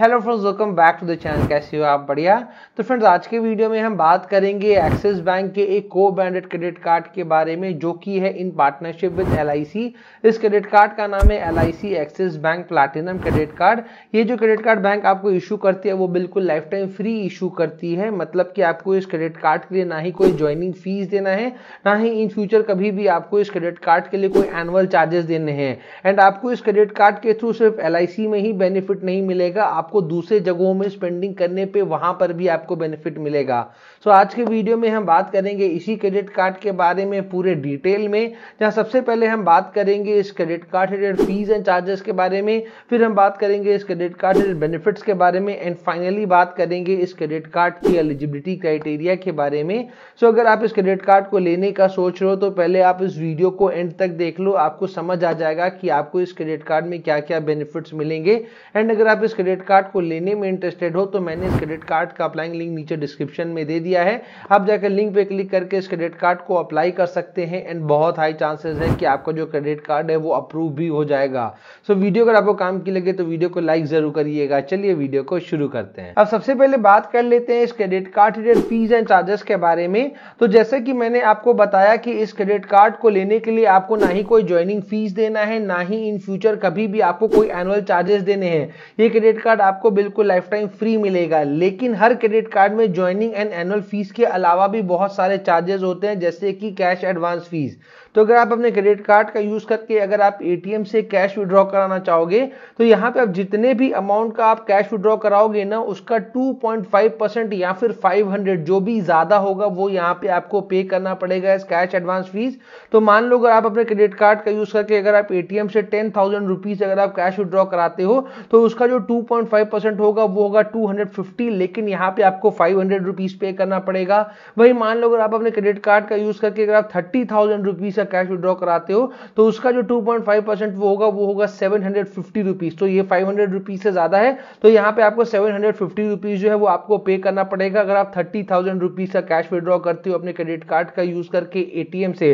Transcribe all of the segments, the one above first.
hello friends welcome back to the channel कैसे हो आप बढ़िया तो फ्रेंड्स आज के वीडियो में हम बात करेंगे एक्सिस बैंक के एक को ब्रांडेड क्रेडिट कार्ड के बारे में जो कि है इन पार्टनरशिप विद एल इस क्रेडिट कार्ड का नाम है L I Axis Bank platinum credit card ये जो क्रेडिट कार्ड बैंक आपको इशू करती है वो बिल्कुल लाइफ टाइम फ्री इशू करती है मतलब कि आपको इस क्रेडिट कार्ड के लिए ना ही कोई ज्वाइनिंग फीस देना है ना ही इन फ्यूचर कभी भी आपको इस क्रेडिट कार्ड के लिए कोई एनुअल चार्जेस देने हैं एंड आपको इस क्रेडिट कार्ड के थ्रू सिर्फ एल में ही बेनिफिट नहीं मिलेगा आपको दूसरे जगहों में स्पेंडिंग करने पे वहां पर भी आपको बेनिफिट मिलेगा सो आज के वीडियो में हम बात करेंगे इसी क्रेडिट कार्ड के बारे में पूरे डिटेल में जहाँ सबसे पहले हम बात करेंगे इस credit card related fees and charges के बारे में फिर हम बात करेंगे इस क्रेडिट कार्ड रिलेटेड बेनिफिट्स के बारे में एंड फाइनली बात करेंगे इस क्रेडिट कार्ड की एलिजिबिलिटी क्राइटेरिया के बारे में सो अगर आप इस क्रेडिट कार्ड को लेने का सोच रहे हो तो पहले आप इस वीडियो को एंड तक देख लो आपको समझ आ जाएगा कि आपको इस क्रेडिट कार्ड में क्या क्या बेनिफिट्स मिलेंगे एंड अगर आप इस क्रेडिट कार्ड कार्ड को लेने में इंटरेस्टेड हो तो मैंने इस क्रेडिट कार्ड का अप्लाइंग लिंक नीचे डिस्क्रिप्शन में दे दिया है आप जाकर लिंक पे क्लिक करके इस क्रेडिट कार्ड को अप्लाई कर सकते हैं एंड बहुत हाई चांसेस है कि आपका जो क्रेडिट कार्ड है वो अप्रूव भी हो जाएगा सो so, वीडियो अगर आपको काम की लगे तो वीडियो को लाइक जरूर करिएगा चलिए वीडियो को शुरू करते हैं अब सबसे पहले बात कर लेते हैं इस credit card related fees and charges के बारे में तो जैसे कि मैंने आपको बताया कि इस क्रेडिट कार्ड को लेने के लिए आपको ना ही कोई ज्वाइनिंग फीस देना है ना ही इन फ्यूचर कभी भी आपको कोई एनुअल चार्जेस देने हैं ये क्रेडिट कार्ड आपको बिल्कुल लाइफ टाइम फ्री मिलेगा लेकिन हर क्रेडिट कार्ड में ज्वाइनिंग एंड एनुअल फीस के अलावा भी बहुत सारे चार्जेस होते हैं जैसे कि कैश एडवांस फीस तो अगर आप अपने क्रेडिट कार्ड का यूज करके अगर आप एटीएम से कैश विड्रॉ कराना चाहोगे तो यहाँ पे आप जितने भी अमाउंट का आप कैश विड्रॉ कराओगे ना उसका 2.5 परसेंट या फिर 500 जो भी ज्यादा होगा वो यहाँ पे आपको पे करना पड़ेगा एज कैश एडवांस फीस तो मान लो अगर आप अपने क्रेडिट कार्ड का यूज करके अगर आप एटीएम से टेन थाउजेंड रुपीज अगर आप कैश विड्रॉ कराते हो तो उसका जो फाइव परसेंट होगा वो होगा फिफ्टी लेकिन यहाँ पे आपको फाइव हंड्रेड रुपीज पे करना पड़ेगा वही मान लो अगर आप अपने क्रेडिट कार्ड का यूज करके अगर आप थर्टी थाउजेंड रुपीज का कैश विड्रॉ कराते हो तो उसका जो 2.5 परसेंट वो होगा वो होगा सेवन हंड्रेड फिफ्टी रुपीज तो ये फाइव हंड्रेड रुपीज से ज्यादा है तो यहाँ पे आपको सेवन हंड्रेड फिफ्टी रुपीज जो है वो आपको पे करना पड़ेगा अगर आप थर्टी थाउजेंड रुपीज का कैश विड्रॉ करते हो अपने क्रेडिट कार्ड का यूज करके एटीएम से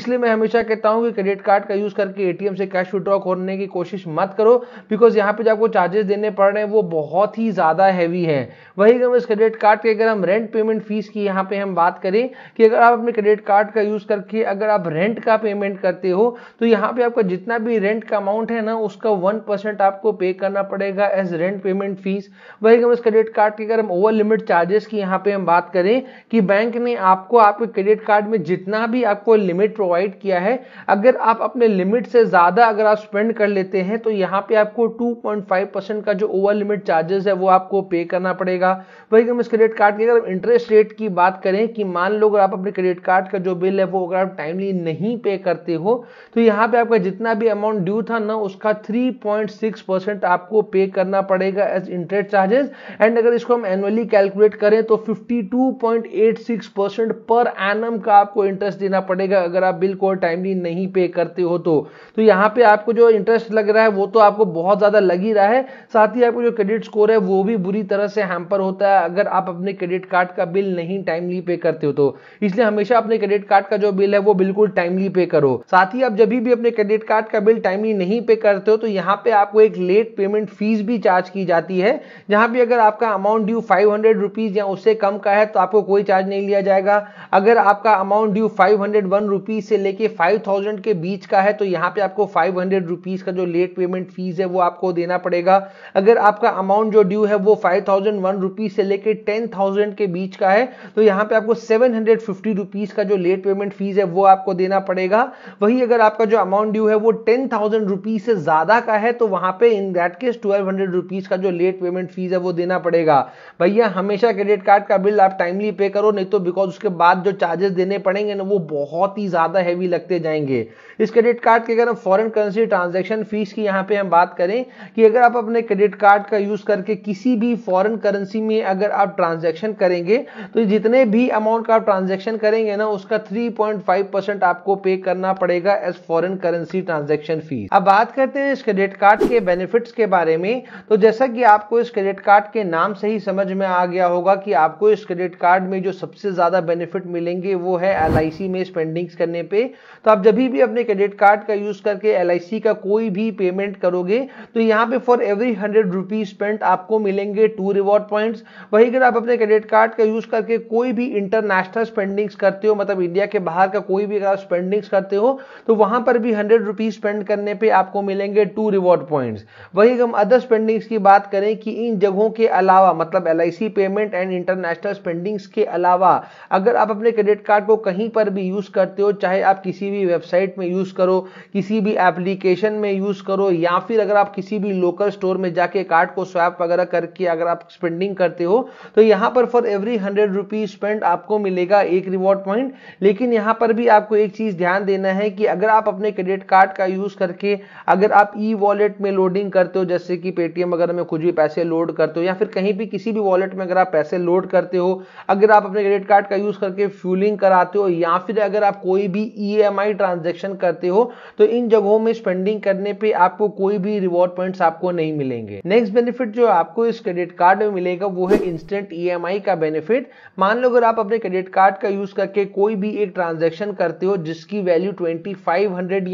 इसलिए मैं हमेशा कहता हूँ कि क्रेडिट कार्ड का यूज करके एटीएम से कैश विड्रॉ करने की कोशिश मत करो बिकॉज यहाँ पे जो आपको चार्जेस देने पड़ रहे हैं वो बहुत ही ज्यादा हैवी है वही अगर इस क्रेडिट कार्ड के अगर हम रेंट पेमेंट फीस की यहाँ पे हम बात करें कि अगर आप अपने क्रेडिट कार्ड का यूज करके अगर आप रेंट रेंट का पेमेंट करते हो तो यहाँ पे आपका जितना भी रेंट का अमाउंट है ना उसका वन परसेंट आपको पे करना पड़ेगा एज रेंट पेमेंट फीस वही हम इस क्रेडिट कार्ड की अगर हम ओवर लिमिट चार्जेस की यहाँ पे हम बात करें कि बैंक ने आपको आपके क्रेडिट कार्ड में जितना भी आपको लिमिट प्रोवाइड किया है अगर आप अपने लिमिट से ज़्यादा अगर आप स्पेंड कर लेते हैं तो यहाँ पे आपको टू परसेंट का जो ओवर लिमिट चार्जेस है वो आपको पे करना पड़ेगा वही हम इस क्रेडिट कार्ड की अगर इंटरेस्ट रेट की बात करें कि मान लो अगर आप अपने क्रेडिट कार्ड का जो बिल है वो अगर आप टाइमली नहीं नहीं पे करते हो तो यहाँ पे आपका जितना भी अमाउंट ड्यू था ना उसका 3.6 परसेंट आपको पे करना पड़ेगा एज इंटरेस्ट चार्जेस एंड अगर इसको हम एनुअली कैलकुलेट करें तो 52.86 परसेंट पर एनम का आपको इंटरेस्ट देना पड़ेगा अगर आप बिल को टाइमली नहीं पे करते हो तो, तो यहाँ पे आपको जो इंटरेस्ट लग रहा है वो तो आपको बहुत ज़्यादा लग ही रहा है साथ ही आपको जो क्रेडिट स्कोर है वो भी बुरी तरह से हैम्पर होता है अगर आप अपने क्रेडिट कार्ड का बिल नहीं टाइमली पे करते हो तो इसलिए हमेशा अपने क्रेडिट कार्ड का जो बिल है वो बिल्कुल टाइमली पे करो साथ ही आप जब भी अपने क्रेडिट कार्ड का बिल टाइमली नहीं पे करते हो तो यहाँ पे आपको एक लेट पेमेंट फीस भी चार्ज की जाती है जहां भी अगर आपका amount due five hundred rupees या उससे कम का है तो आपको कोई चार्ज नहीं लिया जाएगा अगर आपका amount due five hundred one rupees से लेके फाइव थाउजेंड के बीच का है तो यहाँ पे आपको फाइव हंड्रेड रुपीज का जो लेट पेमेंट फीस है वो आपको देना पड़ेगा अगर आपका अमाउंट जो ड्यू है वो फाइव थाउजेंड वन रुपीज से लेके टेन थाउजेंड के बीच का है तो यहाँ पे आपको सेवन हंड्रेड फिफ्टी रुपीज का जो लेट पेमेंट फीस है वो आपको देना पड़ेगा वही अगर आपका जो अमाउंट ड्यू है वो टेन थाउजेंड रुपीज से ज्यादा का है तो वहां पे in that case twelve hundred rupees का जो लेट पेमेंट फीस है वो देना पड़ेगा भैया हमेशा क्रेडिट कार्ड का बिल आप टाइमली पे करो नहीं तो बिकॉज उसके बाद जो चार्जेस देने पड़ेंगे ना वो बहुत ही ज़्यादा हैवी लगते जाएंगे इस क्रेडिट कार्ड की अगर हम फॉरेन करेंसी ट्रांजेक्शन फीस की यहाँ पे हम बात करें कि अगर आप अपने क्रेडिट कार्ड का यूज़ करके किसी भी फॉरेन करेंसी में अगर आप ट्रांजेक्शन करेंगे तो जितने भी अमाउंट का आप ट्रांजेक्शन करेंगे ना उसका फाइव परसेंट आपको पे करना पड़ेगा as foreign currency transaction fees अब बात करते हैं इस क्रेडिट कार्ड के बेनिफिट के बारे में तो जैसा कि आपको इस क्रेडिट कार्ड के नाम से ही समझ में आ गया होगा कि आपको इस क्रेडिट कार्ड में जो सबसे ज़्यादा बेनिफिट मिलेंगे वो है एल में स्पेंडिंग्स करने पे तो आप जब भी अपने क्रेडिट कार्ड का यूज़ करके एल का कोई भी पेमेंट करोगे तो यहाँ पे for every hundred rupees spent आपको मिलेंगे टू रिवॉर्ड पॉइंट्स वही अगर आप अपने क्रेडिट कार्ड का यूज़ करके कोई भी इंटरनेशनल स्पेंडिंग्स करते हो मतलब इंडिया के बाहर का कोई भी अगर आप स्पेंडिंग्स करते हो तो वहां पर भी हंड्रेड रुपीज़ स्पेंड करने पर आपको मिलेंगे टू रिवॉर्ड पॉइंट वही हम अदर स्पेंडिंग्स की बात करें कि इन जगहों के अलावा मतलब L payment and international spendings के अलावा अगर आप अपने क्रेडिट कार्ड को कहीं पर भी यूज़ करते हो चाहे आप किसी भी वेबसाइट में यूज़ करो किसी भी एप्लीकेशन में यूज़ करो या फिर अगर आप किसी भी लोकल स्टोर में जाके कार्ड को स्वैप वगैरह करके अगर आप स्पेंडिंग करते हो तो यहां पर for every hundred rupees spend आपको मिलेगा एक रिवॉर्ड पॉइंट लेकिन यहां पर भी आपको एक चीज़ ध्यान देना है कि अगर आप अपने क्रेडिट कार्ड का यूज़ करके अगर आप ई वॉलेट में लोडिंग करते हो जैसे कि पेटीएम वगैरह में कुछ भी पैसे लोड करते हो या फिर कहीं भी किसी भी वॉलेट में अगर आप पैसे लोड करते हो अगर आप अपने क्रेडिट कार्ड का यूज़ करके करके फ्यूलिंग कराते हो या फिर अगर आप कोई भी ई एम आई ट्रांजेक्शन करते हो तो इन जगहों में स्पेंडिंग करने पे आपको कोई भी रिवॉर्ड पॉइंट्स आपको नहीं मिलेंगे नेक्स्ट बेनिफिट जो आपको इस क्रेडिट कार्ड में मिलेगा वो है इंस्टेंट ई e का बेनिफिट मान लो अगर आप अपने क्रेडिट कार्ड का यूज करके कोई भी एक ट्रांजेक्शन करते हो जिसकी वैल्यू ट्वेंटी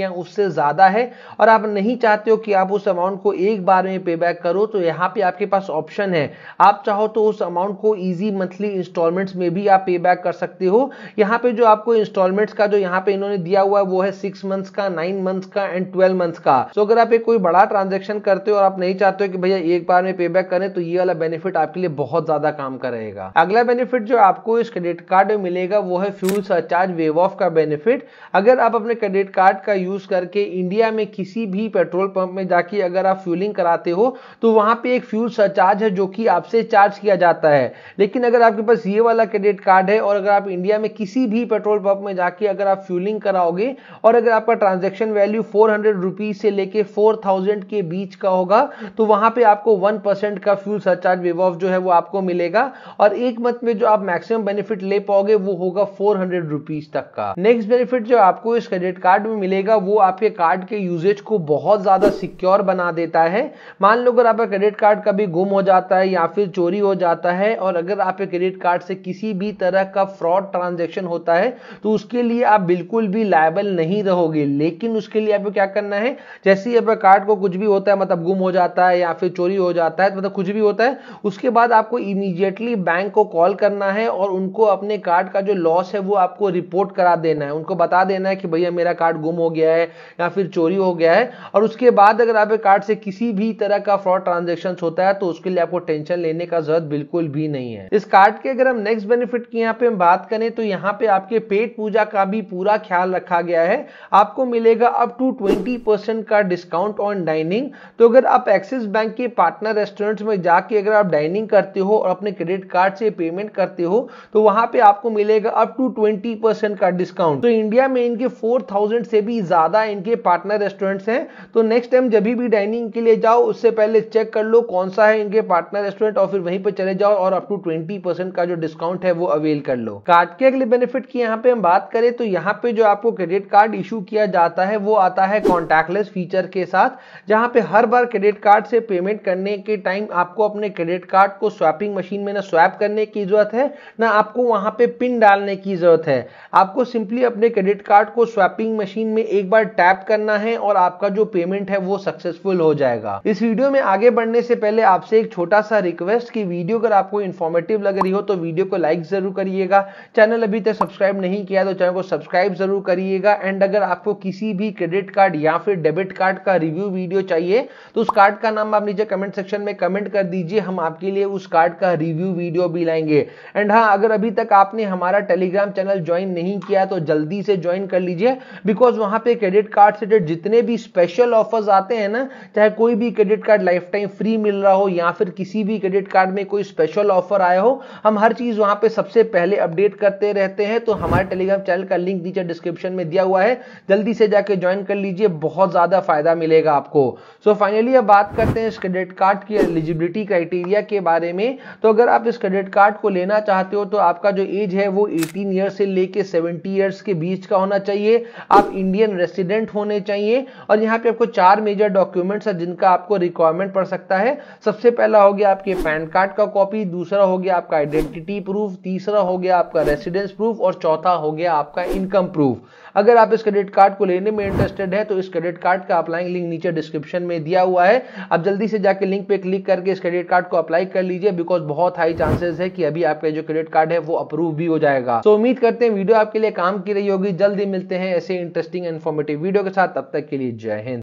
या उससे ज्यादा है और आप नहीं चाहते हो कि आप उस अमाउंट को एक बार में पे बैक करो तो यहाँ पे आपके पास ऑप्शन है आप चाहो तो उस अमाउंट को ईजी मंथली इंस्टॉलमेंट्स में भी आप पे बैक कर सकते सकती हो यहाँ पे जो आपको इंस्टॉलमेंट्स का जो यहाँ पे इन्होंने दिया हुआ है वो है सिक्स मंथ्स का नाइन मंथ्स का एंड ट्वेल्व मंथ्स का सो अगर आप एक कोई बड़ा ट्रांजेक्शन करते हो और आप नहीं चाहते हो कि भैया एक बार में पे बैक करें तो ये वाला बेनिफिट आपके लिए बहुत ज्यादा काम करेगा अगला बेनिफिट जो आपको इस क्रेडिट कार्ड में मिलेगा वो है फ्यूल सरचार्ज वेव ऑफ का बेनिफिट अगर आप अपने क्रेडिट कार्ड का यूज करके इंडिया में किसी भी पेट्रोल पंप में जाके अगर आप फ्यूलिंग कराते हो तो वहां पे एक फ्यूल सरचार्ज है जो कि आपसे चार्ज किया जाता है लेकिन अगर आपके पास ये वाला क्रेडिट कार्ड है और अगर आप इंडिया में किसी भी पेट्रोल पंप में जाके अगर आप फ्यूलिंग कराओगे और अगर आपका transaction value four hundred rupees से लेके फोर थाउजेंड के बीच का होगा तो वहां पे आपको वन परसेंट का फ्यूल सरचार्ज वेव ऑफ जो है वो आपको मिलेगा और एक मंथ में जो आप मैक्सिमम बेनिफिट ले पाओगे वो होगा फोर हंड्रेड रुपीज तक का नेक्स्ट बेनिफिट जो आपको इस क्रेडिट कार्ड में मिलेगा वो आपके कार्ड के यूजेज को बहुत ज्यादा सिक्योर बना देता है मान लो अगर आपका क्रेडिट कार्ड कभी गुम हो जाता है या फिर चोरी हो जाता है और अगर आपके क्रेडिट कार्ड से किसी भी तरह का फ्रॉड फ्रॉड ट्रांजेक्शन होता है तो उसके लिए आप बिल्कुल भी लाइबल नहीं रहोगे लेकिन उसके लिए आपको क्या करना है जैसे ही कार्ड को कुछ भी होता है मतलब गुम हो जाता है या फिर चोरी हो जाता है तो मतलब कुछ भी होता है उसके बाद आपको इमीडिएटली बैंक को कॉल करना है और उनको अपने कार्ड का जो लॉस है वो आपको रिपोर्ट करा देना है उनको बता देना है कि भैया मेरा कार्ड गुम हो गया है या फिर चोरी हो गया है और उसके बाद अगर आपके कार्ड से किसी भी तरह का फ्रॉड ट्रांजेक्शन होता है तो उसके लिए आपको टेंशन लेने का जरूरत बिल्कुल भी नहीं है इस कार्ड के अगर हम नेक्स्ट बेनिफिट की यहाँ पे हम बात करें तो यहाँ पे आपके पेट पूजा का भी पूरा ख्याल रखा गया है आपको मिलेगा अप टू 20 परसेंट का डिस्काउंट ऑन डाइनिंग तो अगर आप एक्सिस बैंक के पार्टनर रेस्टोरेंट्स में जाके अगर आप डाइनिंग करते हो और अपने क्रेडिट कार्ड से पेमेंट करते हो तो वहां पे आपको मिलेगा अप टू 20 परसेंट का डिस्काउंट तो इंडिया में इनके 4000 से भी ज्यादा इनके पार्टनर रेस्टोरेंट्स हैं तो नेक्स्ट टाइम जब भी डाइनिंग के लिए जाओ उससे पहले चेक कर लो कौन सा है इनके पार्टनर रेस्टोरेंट और फिर वहीं पर चले जाओ और अप टू ट्वेंटी का जो डिस्काउंट है वो अवेल कर लो कार्ड के अगले बेनिफिट की यहाँ पे हम बात करें तो यहाँ पे जो आपको क्रेडिट कार्ड इशू किया जाता है वो आता है कॉन्टैक्टलेस फीचर के साथ जहाँ पे हर बार क्रेडिट कार्ड से पेमेंट करने के टाइम आपको अपने क्रेडिट कार्ड को स्वैपिंग मशीन में ना स्वैप करने की जरूरत है ना आपको वहाँ पे पिन डालने की जरूरत है आपको सिंपली अपने क्रेडिट कार्ड को स्वैपिंग मशीन में एक बार टैप करना है और आपका जो पेमेंट है वो सक्सेसफुल हो जाएगा इस वीडियो में आगे बढ़ने से पहले आपसे एक छोटा सा रिक्वेस्ट की वीडियो अगर आपको इन्फॉर्मेटिव लग रही हो तो वीडियो को लाइक जरूर करिएगा चैनल अभी तक सब्सक्राइब नहीं किया तो चैनल को सब्सक्राइब जरूर करिएगा एंड अगर आपको किसी भी क्रेडिट कार्ड या फिर डेबिट कार्ड का रिव्यू वीडियो चाहिए तो उस कार्ड का नाम आप नीचे कमेंट सेक्शन में कमेंट कर दीजिए हम आपके लिए उस कार्ड का रिव्यू वीडियो भी लाएंगे एंड हाँ अगर अभी तक आपने हमारा टेलीग्राम चैनल ज्वाइन नहीं किया तो जल्दी से ज्वाइन कर लीजिए बिकॉज वहां पर क्रेडिट कार्ड से जितने भी स्पेशल ऑफर्स आते हैं ना चाहे कोई भी credit card life time free मिल रहा हो या फिर किसी भी क्रेडिट कार्ड में कोई स्पेशल ऑफर आया हो हम हर चीज वहां पे सबसे पहले अपडेट करते रहते हैं तो हमारे टेलीग्राम चैनल का लिंक नीचे डिस्क्रिप्शन में दिया हुआ है जल्दी से जाके ज्वाइन कर लीजिए बहुत ज़्यादा फायदा मिलेगा आपको सो so, फाइनली अब बात करते हैं इस क्रेडिट कार्ड की एलिजिबिलिटी क्राइटेरिया के बारे में तो अगर आप इस क्रेडिट कार्ड को लेना चाहते हो तो आपका जो एज है वो एटीन ईयर से लेके सेवेंटी ईयर्स के बीच का होना चाहिए आप इंडियन रेसिडेंट होने चाहिए और यहाँ पे आपको चार मेजर डॉक्यूमेंट्स है जिनका आपको रिक्वायरमेंट पड़ सकता है सबसे पहला हो गया आपके पैन कार्ड का कॉपी दूसरा हो गया आपका आइडेंटिटी प्रूफ तीसरा हो गया आपका आपका रेसिडेंस प्रूफ और चौथा हो गया आपका इनकम प्रूफ अगर आप इस क्रेडिट कार्ड को लेने में इंटरेस्टेड है तो इस क्रेडिट कार्ड का अप्लाइंग लिंक नीचे डिस्क्रिप्शन में दिया हुआ है आप जल्दी से जाके लिंक पे क्लिक करके इस क्रेडिट कार्ड को अप्लाई कर लीजिए बिकॉज बहुत हाई चांसेस है कि अभी आपका जो क्रेडिट कार्ड है वो अप्रूव भी हो जाएगा तो उम्मीद करते हैं वीडियो आपके लिए काम की रही होगी जल्दी मिलते हैं ऐसे इंटरेस्टिंग इन्फॉर्मेटिव वीडियो के साथ तब तक के लिए जय हिंद